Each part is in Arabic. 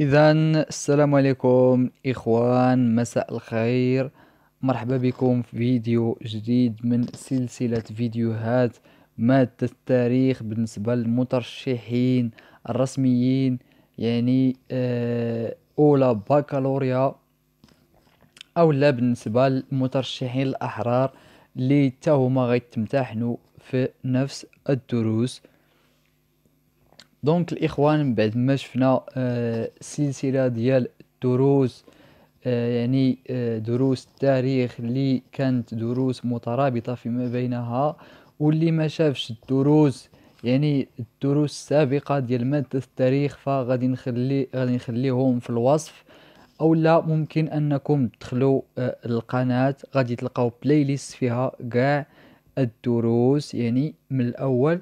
اذا السلام عليكم اخوان مساء الخير مرحبا بكم في فيديو جديد من سلسله فيديوهات ماده التاريخ بالنسبه للمترشحين الرسميين يعني آه، اولى بكالوريا او لا بالنسبه للمترشحين الاحرار اللي تا هما غيتمتحنوا في نفس الدروس دونك الاخوان من بعد ما شفنا آه، سلسله ديال الدروس آه، يعني آه، دروس التاريخ اللي كانت دروس مترابطه فيما بينها واللي ما شافش الدروس يعني الدروس السابقه ديال ماده التاريخ فغادي نخلي غادي نخليهم في الوصف او لا ممكن انكم تدخلوا القناه غادي تلقاو بلاي ليست فيها كاع الدروس يعني من الاول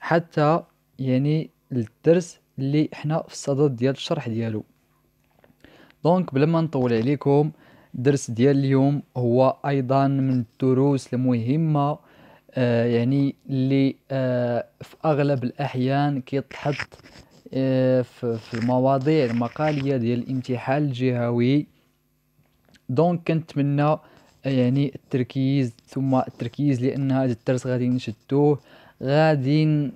حتى يعني للدرس اللي حنا في الصدد ديال الشرح ديالو دونك بلا ما نطول عليكم الدرس ديال اليوم هو ايضا من الدروس المهمه آه يعني اللي آه في اغلب الاحيان كيتحط آه في, في المواضيع المقاليه ديال الامتحان الجهوي دونك كنتمنى آه، يعني التركيز ثم التركيز لان هذا الدرس غادي نشدوه غادي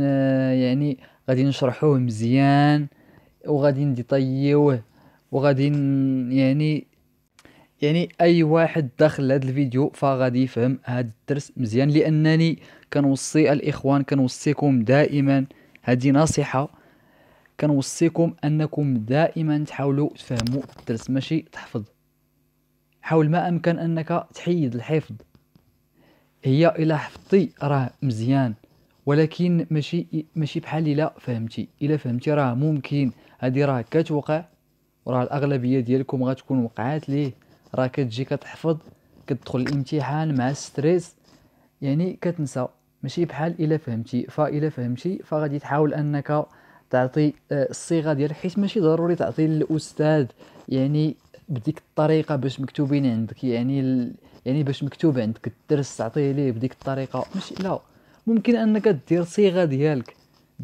آه، يعني غادي نشرحوه مزيان وغادي نديطيوه وغادي يعني يعني اي واحد داخل هذا الفيديو فغادي يفهم هذا الدرس مزيان لانني كنوصي الاخوان كنوصيكم دائما هذه نصيحه كنوصيكم انكم دائما تحاولوا تفهموا الدرس ماشي تحفظ حاول ما امكن انك تحيد الحفظ هي الى حفظتي راه مزيان ولكن ماشي ماشي بحال الا فهمتي الا فهمتي راه ممكن هذه راه كتوقع وراه الاغلبيه ديالكم غتكون وقعات ليه راه كتجي كتحفظ كتدخل الامتحان مع ستريس يعني كتنسى ماشي بحال الا فهمتي فالا فهمتي فغادي تحاول انك تعطي آه، الصيغه ديال حيت ماشي ضروري تعطي للاستاذ يعني بديك الطريقه باش مكتوبين عندك يعني ال... يعني باش مكتوب عندك الدرس تعطيه ليه بديك الطريقه ماشي لا ممكن انك دير صيغه ديالك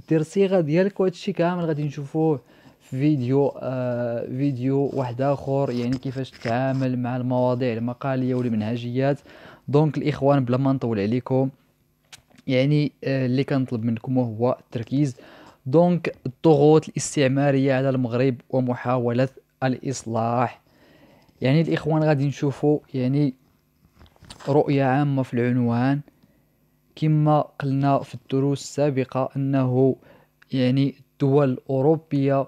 دير صيغه ديالك وهذا الشيء كامل غادي نشوفوه في فيديو آه فيديو واحد اخر يعني كيفاش تتعامل مع المواضيع المقاليه والمنهجيات دونك الاخوان بلا ما نطول عليكم يعني آه اللي كنطلب منكم هو التركيز دونك الضغوط الاستعماريه على المغرب ومحاوله الاصلاح يعني الاخوان غادي نشوفوا يعني رؤيه عامه في العنوان كما قلنا في الدروس السابقة أنه يعني الدول الأوروبية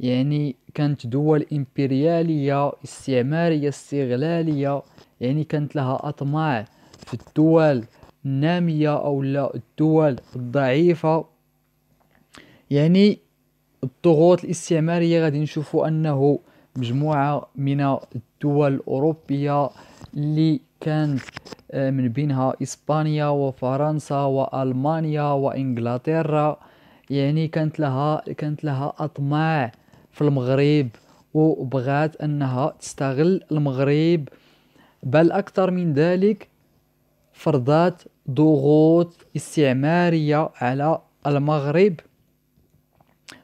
يعني كانت دول إمبريالية استعمارية استغلالية يعني كانت لها أطماع في الدول النامية أو لا الدول الضعيفة يعني الضغوط الاستعمارية غادي نشوفوا أنه مجموعة من الدول الأوروبية اللي كانت آه، من بينها إسبانيا وفرنسا وألمانيا وإنجلترا يعني كانت لها كانت لها أطماع في المغرب وبغات أنها تستغل المغرب بل أكثر من ذلك فرضات ضغوط استعمارية على المغرب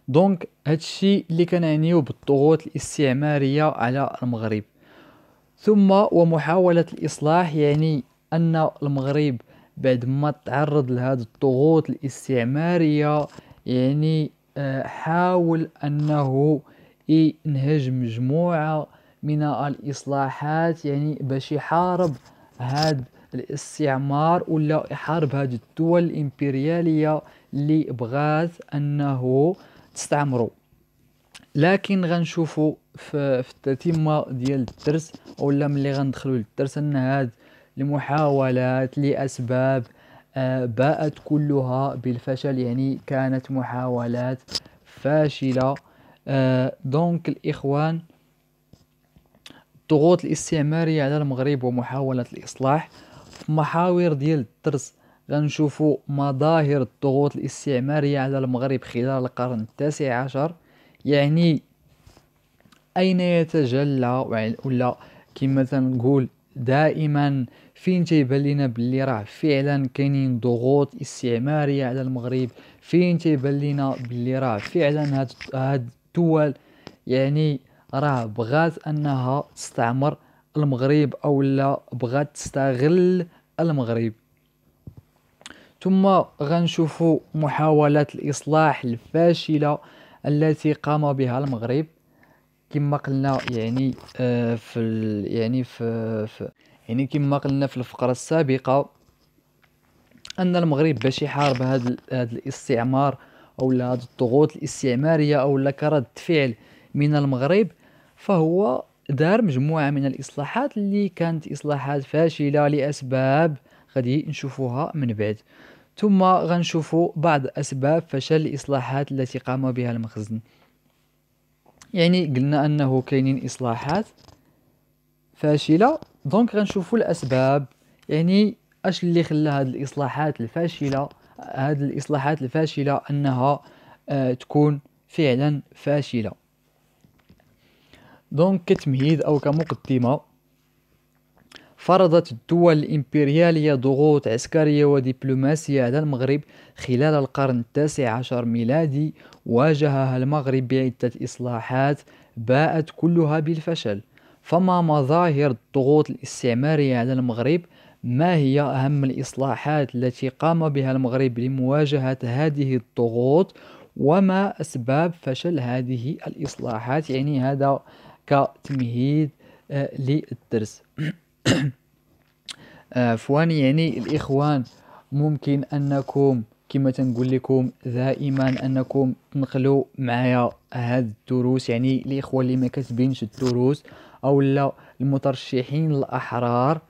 دونك هادشي اللي كنعنيو بالضغوط الاستعمارية على المغرب ثم ومحاولة الإصلاح يعني ان المغرب بعد ما تعرض لهذه الضغوط الاستعمارية يعني آه، حاول انه ينهج مجموعة من الاصلاحات يعني باش يحارب هذا الاستعمار ولا يحارب هذه الدول الامبريالية اللي بغات انه تستعمرو لكن غنشوفوا في, التتمة ديال الدرس ولا ملي غندخلوا للدرس ان هذا لمحاولات لأسباب آه، باءت كلها بالفشل يعني كانت محاولات فاشلة آه، دونك الإخوان الضغوط الاستعمارية على المغرب ومحاولة الإصلاح في محاور ديال الدرس غنشوفوا مظاهر الضغوط الاستعمارية على المغرب خلال القرن التاسع عشر يعني أين يتجلى ولا كما تنقول دائما فين تيبان لينا بلي راه فعلا كاينين ضغوط استعماريه على المغرب فين تيبان لينا بلي راه فعلا هاد هاد الدول يعني راه بغات انها تستعمر المغرب او لا بغات تستغل المغرب ثم غنشوفوا محاولات الاصلاح الفاشله التي قام بها المغرب كما قلنا يعني آه، في يعني في, في يعني كما قلنا في الفقرة السابقة أن المغرب باش يحارب هذا الاستعمار أو هاد الضغوط الاستعمارية أو كرد فعل من المغرب فهو دار مجموعة من الإصلاحات اللي كانت إصلاحات فاشلة لأسباب غادي نشوفوها من بعد ثم غنشوفو بعض أسباب فشل الإصلاحات التي قام بها المخزن يعني قلنا أنه كاينين إصلاحات فاشلة دونك غنشوفوا الاسباب يعني اش اللي خلى هاد الاصلاحات الفاشله هاد الاصلاحات الفاشله انها آه تكون فعلا فاشله دونك كتمهيد او كمقدمه فرضت الدول الإمبريالية ضغوط عسكرية ودبلوماسية على المغرب خلال القرن التاسع عشر ميلادي واجهها المغرب بعدة إصلاحات باءت كلها بالفشل فما مظاهر الضغوط الاستعمارية على المغرب ما هي أهم الإصلاحات التي قام بها المغرب لمواجهة هذه الضغوط وما أسباب فشل هذه الإصلاحات يعني هذا كتمهيد آه، للدرس آه، فواني يعني الإخوان ممكن أنكم كما تنقول لكم دائما أنكم تنقلوا معايا هاد الدروس يعني الإخوة اللي ما كتبينش الدروس او لا المترشحين الاحرار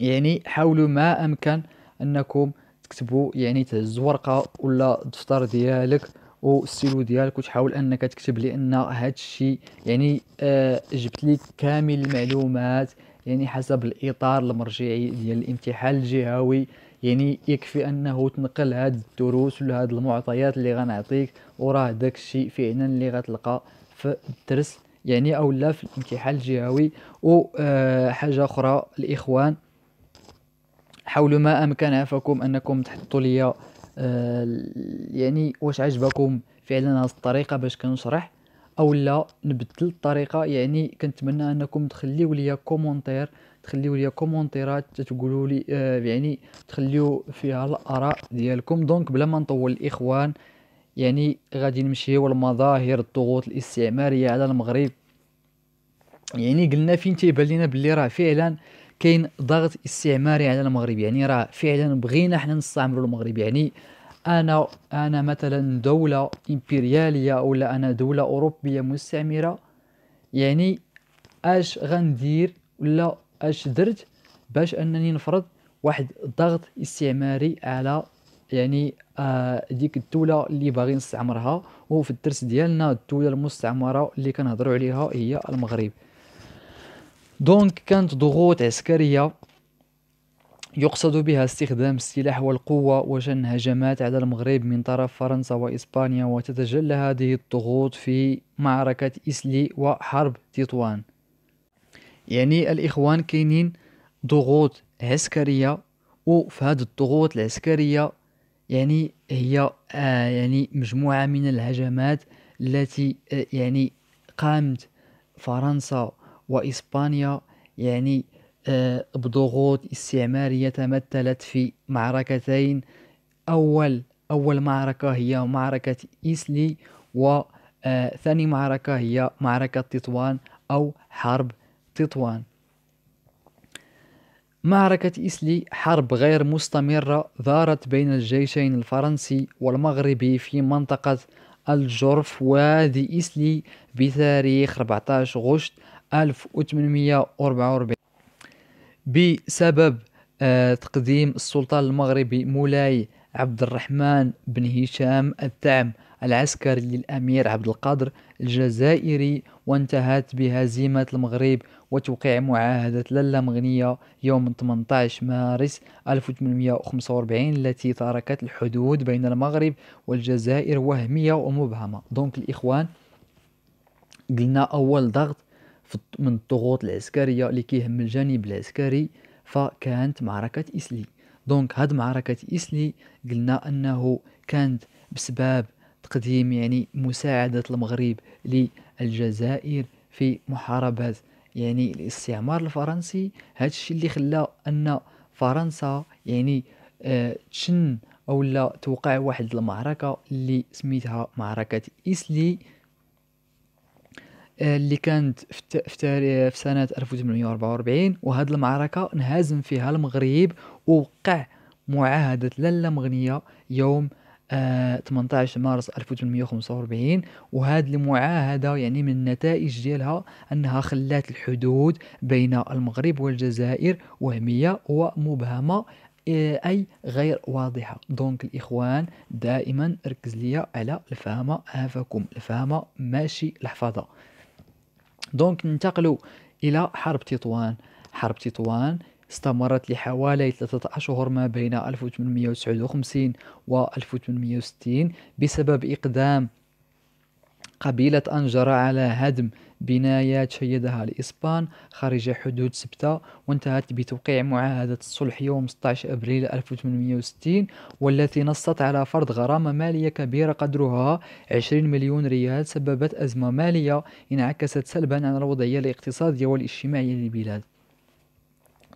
يعني حاولوا ما امكن انكم تكتبوا يعني تهز ورقه ولا دفتر ديالك والسيلو ديالك وتحاول انك تكتب لان هذا الشيء يعني آه جبت لك كامل المعلومات يعني حسب الاطار المرجعي ديال الامتحان الجهوي يعني يكفي انه تنقل هاد الدروس ولا هاد المعطيات اللي غنعطيك وراه داكشي فعلا اللي غتلقى في الدرس يعني أو لا في الانكحال الجهوي وحاجة آه، أخرى الإخوان حاولوا ما أمكن عفاكم أنكم تحطوا لي آه، يعني واش عجبكم فعلا هذه الطريقة باش كنشرح او لا نبدل الطريقه يعني كنتمنى انكم تخليو ليا كومونتير تخليو ليا كومونتيرات تقولوا لي آه، يعني تخليو فيها الاراء ديالكم دونك بلا ما نطول الاخوان يعني غادي نمشيو لمظاهر الضغوط الاستعماريه على المغرب يعني قلنا فين تيبان لينا بلي راه فعلا كاين ضغط استعماري على المغرب يعني راه فعلا بغينا حنا نستعمروا المغرب يعني انا انا مثلا دوله امبرياليه ولا انا دوله اوروبيه مستعمره يعني اش غندير ولا اش درت باش انني نفرض واحد الضغط استعماري على يعني آه ديك الدوله اللي باغي نستعمرها وفي الدرس ديالنا الدوله المستعمره اللي كنهضروا عليها هي المغرب دونك كانت ضغوط عسكريه يقصد بها استخدام السلاح والقوة وشن هجمات على المغرب من طرف فرنسا وإسبانيا وتتجلى هذه الضغوط في معركة إسلي وحرب تطوان يعني الإخوان كاينين ضغوط عسكرية وفي هذه الضغوط العسكرية يعني هي آه، يعني مجموعة من الهجمات التي آه، يعني قامت فرنسا وإسبانيا يعني آه، بضغوط استعمارية تمثلت في معركتين أول أول معركة هي معركة إسلي وثاني معركة هي معركة تطوان أو حرب تطوان معركة إسلي حرب غير مستمرة دارت بين الجيشين الفرنسي والمغربي في منطقة الجرف وادي إسلي بتاريخ 14 غشت 1844 بسبب آه، تقديم السلطان المغربي مولاي عبد الرحمن بن هشام الدعم العسكري للأمير عبد القادر الجزائري وانتهت بهزيمة المغرب وتوقيع معاهدة للا مغنية يوم 18 مارس 1845 التي تركت الحدود بين المغرب والجزائر وهمية ومبهمة دونك الإخوان قلنا أول ضغط من الضغوط العسكرية اللي كيهم الجانب العسكري فكانت معركة إسلي دونك هاد معركة إسلي قلنا أنه كانت بسبب تقديم يعني مساعدة المغرب للجزائر في محاربة يعني الاستعمار الفرنسي هذا الشيء اللي خلى ان فرنسا يعني آه، تشن او لا توقع واحد المعركه اللي سميتها معركه ايسلي آه، اللي كانت في, في, في سنة 1844 وهذه المعركة انهزم فيها المغرب ووقع معاهدة لا مغنية يوم 18 آه، مارس 1845 وهذه المعاهدة يعني من النتائج ديالها أنها خلات الحدود بين المغرب والجزائر وهمية ومبهمة آه، اي غير واضحه دونك الاخوان دائما ركز ليا على الفهمه هافكم الفهمه ماشي الحفاظه دونك ننتقلوا الى حرب تطوان حرب تطوان استمرت لحوالي ثلاثة أشهر ما بين 1859 و 1860 بسبب إقدام قبيلة أنجرة على هدم بنايات شيدها الإسبان خارج حدود سبتة وانتهت بتوقيع معاهدة الصلح يوم 16 أبريل 1860 والتي نصت على فرض غرامة مالية كبيرة قدرها 20 مليون ريال سببت أزمة مالية انعكست سلبا على الوضعية الاقتصادية والاجتماعية للبلاد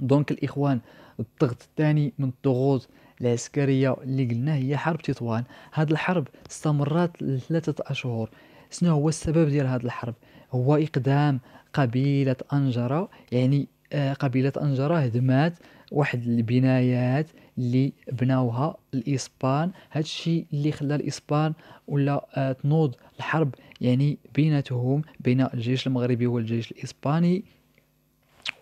دونك الاخوان الضغط الثاني من الضغوط العسكريه اللي قلنا هي حرب تطوان هاد الحرب استمرت لثلاثه اشهر شنو هو السبب ديال هاد الحرب هو اقدام قبيله انجره يعني آه، قبيله انجره هدمات واحد البنايات اللي بناوها الاسبان الشيء اللي خلى الاسبان ولا آه، تنوض الحرب يعني بيناتهم بين الجيش المغربي والجيش الاسباني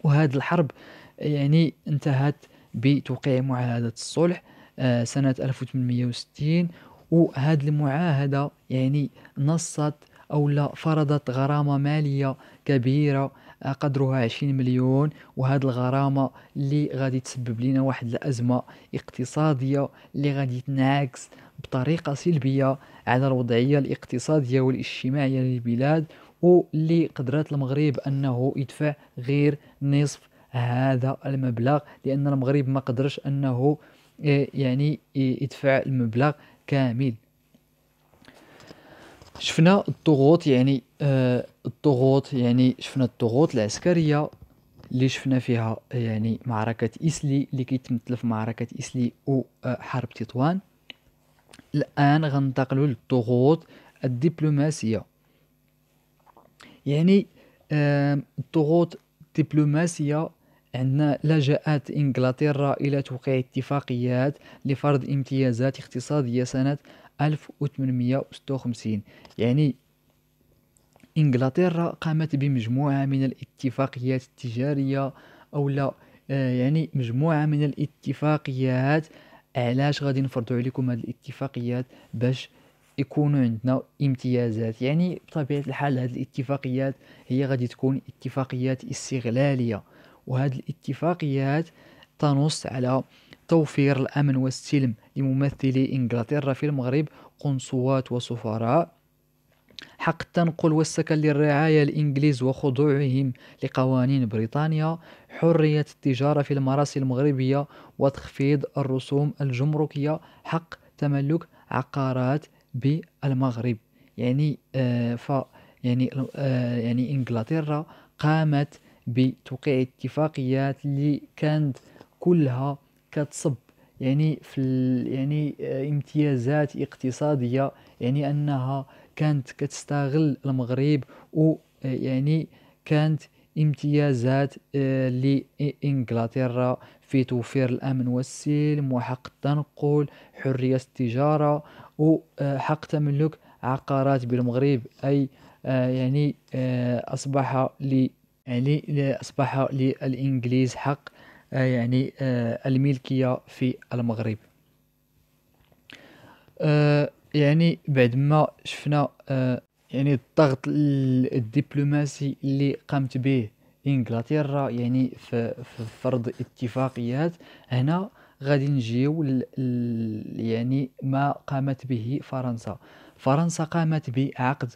وهاد الحرب آه يعني انتهت بتوقيع معاهدة الصلح آه، سنة 1860 وهذه المعاهدة يعني نصت أو لا فرضت غرامة مالية كبيرة آه، قدرها 20 مليون وهذه الغرامة اللي غادي تسبب لنا واحد الأزمة اقتصادية اللي غادي تنعكس بطريقة سلبية على الوضعية الاقتصادية والاجتماعية للبلاد واللي قدرات المغرب أنه يدفع غير نصف هذا المبلغ لأن المغرب ما قدرش أنه آه، يعني يدفع المبلغ كامل شفنا الضغوط يعني آه، الضغوط يعني شفنا الضغوط العسكريه اللي شفنا فيها يعني معركه اسلي اللي كيتمثل في معركه اسلي وحرب آه، تطوان الان غنتقلوا للضغوط الدبلوماسيه يعني الضغوط الدبلوماسيه عندنا لجأت إنجلترا إلى توقيع اتفاقيات لفرض امتيازات اقتصادية سنة 1856 يعني إنجلترا قامت بمجموعة من الاتفاقيات التجارية أو لا آه، يعني مجموعة من الاتفاقيات علاش غادي نفرضوا عليكم هاد الاتفاقيات باش يكونوا عندنا امتيازات يعني بطبيعة الحال هاد الاتفاقيات هي غادي تكون اتفاقيات استغلالية وهذه الاتفاقيات تنص على توفير الأمن والسلم لممثلي إنجلترا في المغرب قنصوات وسفراء حق التنقل والسكن للرعاية الإنجليز وخضوعهم لقوانين بريطانيا حرية التجارة في المراسي المغربية وتخفيض الرسوم الجمركية حق تملك عقارات بالمغرب يعني آه ف يعني آه يعني إنجلترا قامت بتوقيع اتفاقيات اللي كانت كلها كتصب يعني في يعني آه، امتيازات اقتصادية يعني أنها كانت كتستغل المغرب و آه، يعني كانت امتيازات آه، لإنجلترا في توفير الأمن والسلم وحق التنقل حرية التجارة وحق تملك عقارات بالمغرب أي يعني أصبح ل يعني أصبح للإنجليز حق آه، يعني آه، الملكية في المغرب آه، يعني بعد ما شفنا يعني الضغط الدبلوماسي اللي قامت به انجلترا يعني في فرض اتفاقيات هنا غادي نجيو يعني ما قامت به فرنسا فرنسا قامت بعقد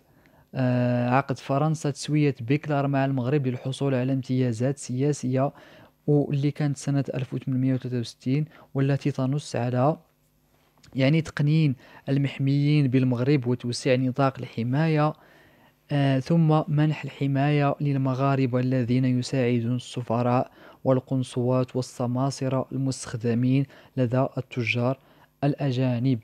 آه، عقد فرنسا تسوية بيكلار مع المغرب للحصول على امتيازات سياسية واللي كانت سنة 1863 والتي تنص على يعني تقنين المحميين بالمغرب وتوسيع نطاق الحماية آه ثم منح الحماية للمغاربة الذين يساعدون السفراء والقنصوات والسماسرة المستخدمين لدى التجار الأجانب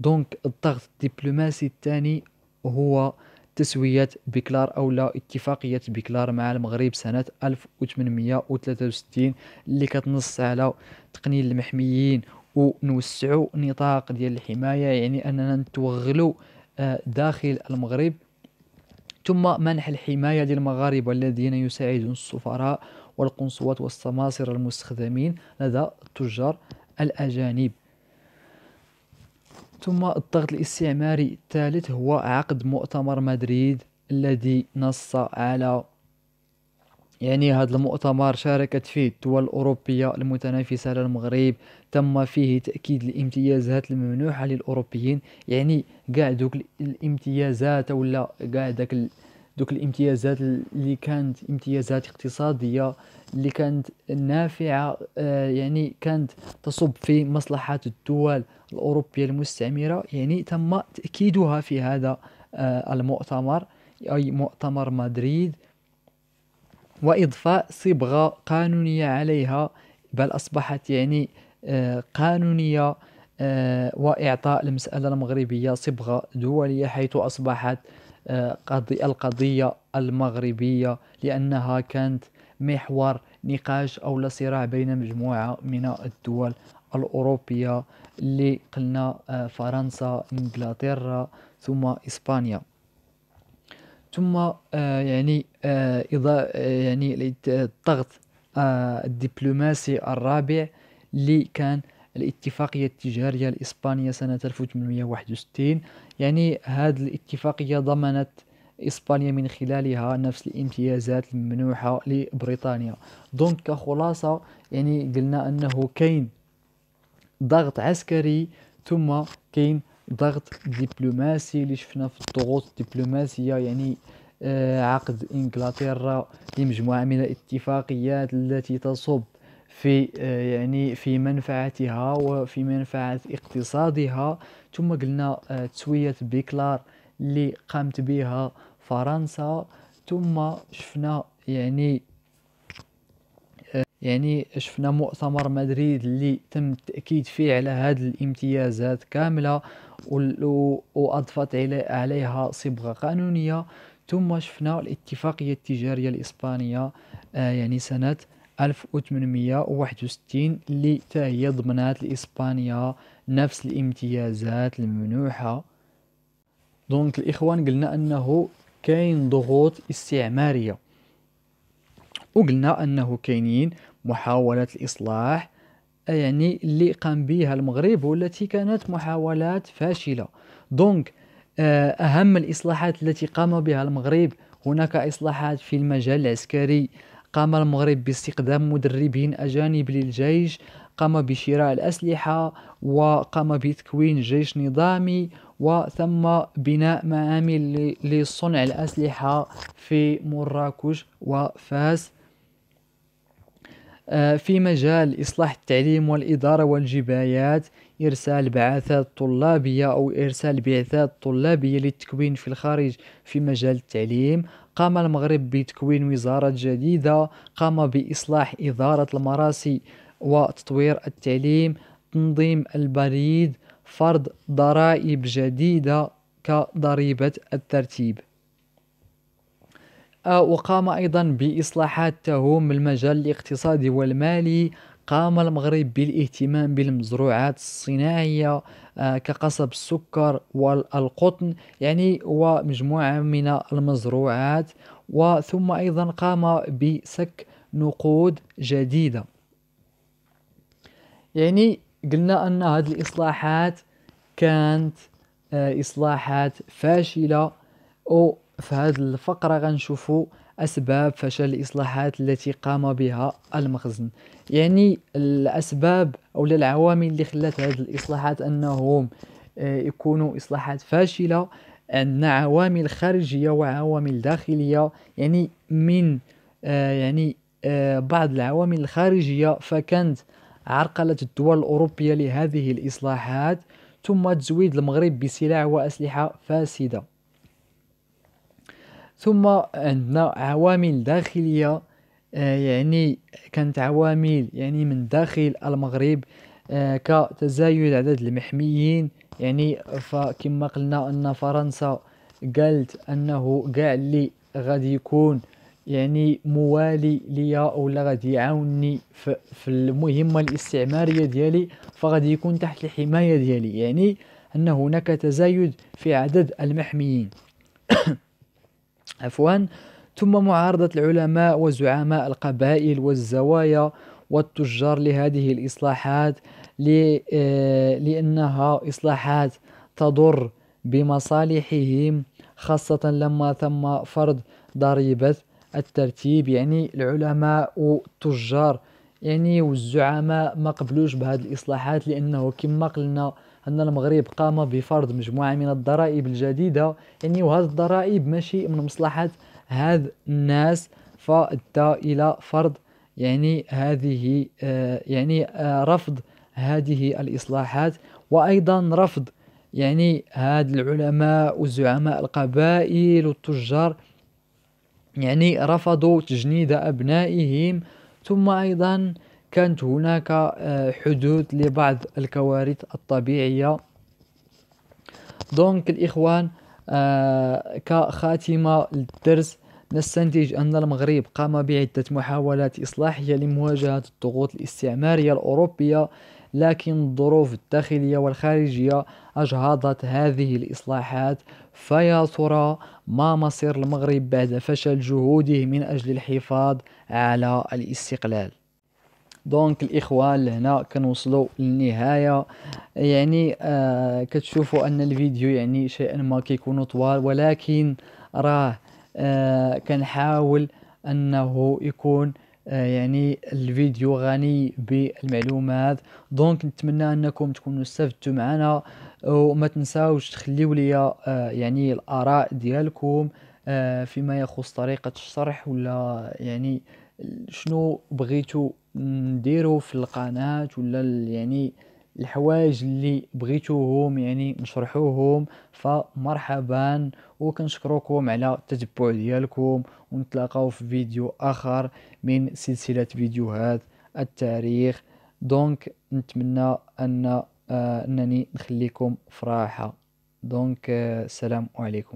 دونك الضغط الدبلوماسي الثاني هو تسوية بكلار أو لا اتفاقية بكلار مع المغرب سنة 1863 اللي كتنص على تقنين المحميين ونوسعوا نطاق ديال الحماية يعني أننا نتوغلوا آه، داخل المغرب ثم منح الحماية للمغاربة الذين يساعدون السفراء والقنصوات والسماسرة المستخدمين لدى التجار الأجانب ثم الضغط الاستعماري الثالث هو عقد مؤتمر مدريد الذي نص على يعني هذا المؤتمر شاركت فيه الدول الأوروبية المتنافسة على المغرب تم فيه تأكيد الامتيازات الممنوحة للأوروبيين يعني كاع دوك الامتيازات ولا كاع داك دوك الامتيازات اللي كانت امتيازات اقتصاديه اللي كانت نافعه آه، يعني كانت تصب في مصلحه الدول الاوروبيه المستعمره يعني تم تاكيدها في هذا آه، المؤتمر اي مؤتمر مدريد واضفاء صبغه قانونيه عليها بل اصبحت يعني آه، قانونيه واعطاء المساله المغربيه صبغه دوليه حيث اصبحت القضية المغربية لأنها كانت محور نقاش أو صراع بين مجموعة من الدول الأوروبية اللي قلنا آه، فرنسا إنجلترا ثم إسبانيا ثم آه، يعني آه، يعني الضغط الدبلوماسي الرابع اللي كان الاتفاقية التجارية الإسبانية سنة 1861 يعني هذه الاتفاقية ضمنت إسبانيا من خلالها نفس الامتيازات الممنوحة لبريطانيا دونك كخلاصة يعني قلنا أنه كاين ضغط عسكري ثم كاين ضغط دبلوماسي اللي شفنا في الضغوط الدبلوماسية يعني آه، عقد انجلترا لمجموعة من الاتفاقيات التي تصب في آه، يعني في منفعتها وفي منفعة اقتصادها ثم قلنا آه، تسويه بيكلار اللي قامت بها فرنسا ثم شفنا يعني آه، يعني شفنا مؤتمر مدريد اللي تم التاكيد فيه على هذه الامتيازات كامله واضفت عليها صبغه قانونيه ثم شفنا الاتفاقيه التجاريه الاسبانيه آه، يعني سنه 1861 اللي تا هي ضمنات لإسبانيا نفس الامتيازات الممنوحة دونك الإخوان قلنا أنه كاين ضغوط استعمارية وقلنا أنه كاينين محاولات الإصلاح يعني اللي قام بها المغرب والتي كانت محاولات فاشلة دونك آه، أهم الإصلاحات التي قام بها المغرب هناك إصلاحات في المجال العسكري قام المغرب باستخدام مدربين أجانب للجيش قام بشراء الأسلحة وقام بتكوين جيش نظامي وثم بناء معامل لصنع الأسلحة في مراكش وفاس آه، في مجال إصلاح التعليم والإدارة والجبايات إرسال بعثات طلابية أو إرسال بعثات طلابية للتكوين في الخارج في مجال التعليم قام المغرب بتكوين وزارة جديدة قام بإصلاح إدارة المراسي وتطوير التعليم تنظيم البريد فرض ضرائب جديدة كضريبة الترتيب آه، وقام أيضا بإصلاحات تهم المجال الاقتصادي والمالي قام المغرب بالاهتمام بالمزروعات الصناعية آه، كقصب السكر والقطن يعني ومجموعة من المزروعات وثم أيضا قام بسك نقود جديدة يعني قلنا أن هذه الإصلاحات كانت آه، إصلاحات فاشلة وفي هذه الفقرة غنشوفوا أسباب فشل الإصلاحات التي قام بها المخزن يعني الأسباب أو العوامل اللي خلت هذه الإصلاحات أنهم آه، يكونوا إصلاحات فاشلة عندنا عوامل خارجية وعوامل داخلية يعني من آه، يعني آه، بعض العوامل الخارجية فكانت عرقلة الدول الأوروبية لهذه الإصلاحات ثم تزويد المغرب بسلع وأسلحة فاسدة ثم عندنا عوامل داخلية آه، يعني كانت عوامل يعني من داخل المغرب آه، كتزايد عدد المحميين يعني فكما قلنا ان فرنسا قالت انه كاع اللي غادي يكون يعني موالي ليا ولا غادي يعاوني في المهمه الاستعماريه ديالي فغادي يكون تحت الحمايه ديالي يعني ان هناك تزايد في عدد المحميين عفوا ثم معارضة العلماء وزعماء القبائل والزوايا والتجار لهذه الإصلاحات آه، لأنها إصلاحات تضر بمصالحهم خاصة لما تم فرض ضريبة الترتيب يعني العلماء والتجار يعني والزعماء ما قبلوش بهذه الإصلاحات لأنه كما قلنا أن المغرب قام بفرض مجموعة من الضرائب الجديدة يعني وهذه الضرائب ماشي من مصلحة هاد الناس فأدى إلى فرض يعني هذه آه، يعني آه، رفض هذه الإصلاحات وأيضا رفض يعني هاد العلماء وزعماء القبائل والتجار يعني رفضوا تجنيد أبنائهم ثم أيضا كانت هناك آه، حدود لبعض الكوارث الطبيعية دونك الإخوان آه، كخاتمة للدرس نستنتج أن المغرب قام بعدة محاولات إصلاحية لمواجهة الضغوط الاستعمارية الأوروبية لكن الظروف الداخلية والخارجية أجهضت هذه الإصلاحات فيا ترى ما مصير المغرب بعد فشل جهوده من أجل الحفاظ على الاستقلال دونك الاخوان لهنا كنوصلوا للنهايه يعني آه كتشوفوا ان الفيديو يعني شيئا ما كيكون طوال ولكن راه آه كنحاول انه يكون آه يعني الفيديو غني بالمعلومات دونك نتمنى انكم تكونوا استفدتوا معنا وما تنساوش تخليو لي آه يعني الاراء ديالكم آه فيما يخص طريقه الشرح ولا يعني شنو بغيتو نديرو في القناه ولا يعني الحوايج اللي بغيتوهم يعني نشرحوهم فمرحبا وكنشكركم على التتبع ديالكم ونتلاقاو في فيديو اخر من سلسله فيديوهات التاريخ دونك نتمنى ان آه، انني نخليكم فراحة دونك آه، السلام عليكم